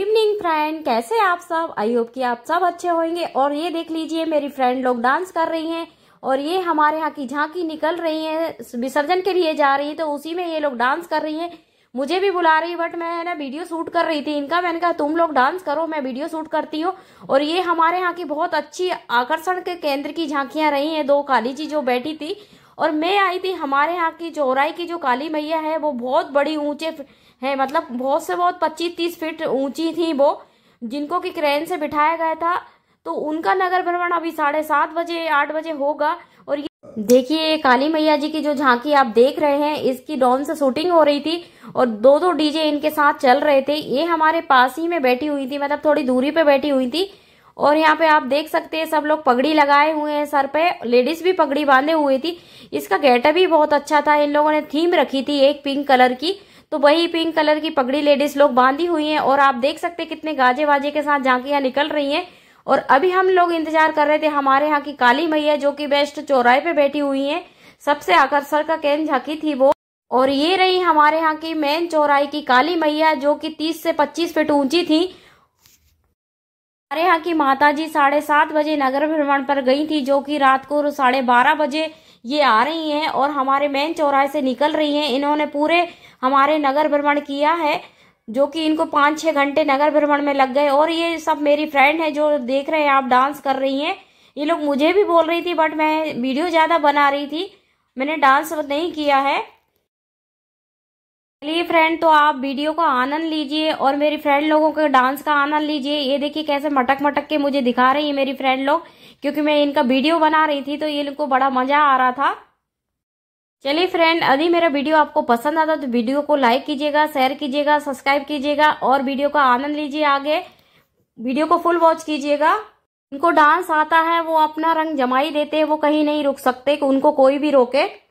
evening friend कैसे आप सब आई होप कि आप सब अच्छे होंगे और ये देख लीजिए मेरी फ्रेंड लोग डांस कर रही हैं और ये हमारे यहाँ की झांकी निकल रही है विसर्जन के लिए जा रही है तो उसी में ये लोग डांस कर रही हैं मुझे भी बुला रही बट मैं ना वीडियो शूट कर रही थी इनका मैंने कहा तुम लोग डांस करो मैं वीडियो शूट करती हूँ और ये हमारे यहाँ की बहुत अच्छी आकर्षण के केंद्र की झांकियाँ रही हैं दो काली जी जो बैठी थी और मैं आई थी हमारे यहाँ की चौराई की जो काली मैया है वो बहुत बड़ी ऊंचे है मतलब बहुत से बहुत पच्चीस तीस फीट ऊंची थी वो जिनको कि क्रेन से बिठाया गया था तो उनका नगर भ्रमण अभी साढ़े सात बजे आठ बजे होगा और ये देखिए ये काली मैया जी की जो झांकी आप देख रहे हैं इसकी डॉन से शूटिंग हो रही थी और दो दो डीजे इनके साथ चल रहे थे ये हमारे पास ही में बैठी हुई थी मतलब थोड़ी दूरी पे बैठी हुई थी और यहाँ पे आप देख सकते हैं सब लोग पगड़ी लगाए हुए हैं सर पे लेडीज भी पगड़ी बांधे हुए थी इसका गेटअप भी बहुत अच्छा था इन लोगों ने थीम रखी थी एक पिंक कलर की तो वही पिंक कलर की पगड़ी लेडीज लोग बांधी हुई है और आप देख सकते कितने गाजे वाजे के साथ झांकियां निकल रही है और अभी हम लोग इंतजार कर रहे थे हमारे यहाँ की काली मैया जो कि बेस्ट चौराहे पे बैठी हुई है सबसे आकर्षण का केंद्र झांकी थी वो और ये रही हमारे यहाँ की मेन चौराहे की काली मैया जो कि 30 से 25 फीट ऊंची थी हमारे यहाँ की माता जी साढ़े सात बजे नगर भ्रमण पर गई थी जो कि रात को साढ़े बारह बजे ये आ रही हैं और हमारे मेन चौराहे से निकल रही हैं इन्होंने पूरे हमारे नगर भ्रमण किया है जो कि इनको पाँच छः घंटे नगर भ्रमण में लग गए और ये सब मेरी फ्रेंड है जो देख रहे हैं आप डांस कर रही हैं ये लोग मुझे भी बोल रही थी बट मैं वीडियो ज़्यादा बना रही थी मैंने डांस नहीं किया है चलिए फ्रेंड तो आप वीडियो का आनंद लीजिए और मेरी फ्रेंड लोगों के डांस का आनंद लीजिए ये देखिए कैसे मटक मटक के मुझे दिखा रही है मेरी फ्रेंड लोग क्योंकि मैं इनका वीडियो बना रही थी तो ये लोग को बड़ा मजा आ रहा था चलिए फ्रेंड यदि मेरा वीडियो आपको पसंद आता तो वीडियो को लाइक कीजिएगा शेयर कीजिएगा सब्सक्राइब कीजिएगा और वीडियो का आनंद लीजिए आगे वीडियो को फुल वॉच कीजिएगा उनको डांस आता है वो अपना रंग जमाई देते हैं वो कहीं नहीं रुक सकते उनको कोई भी रोके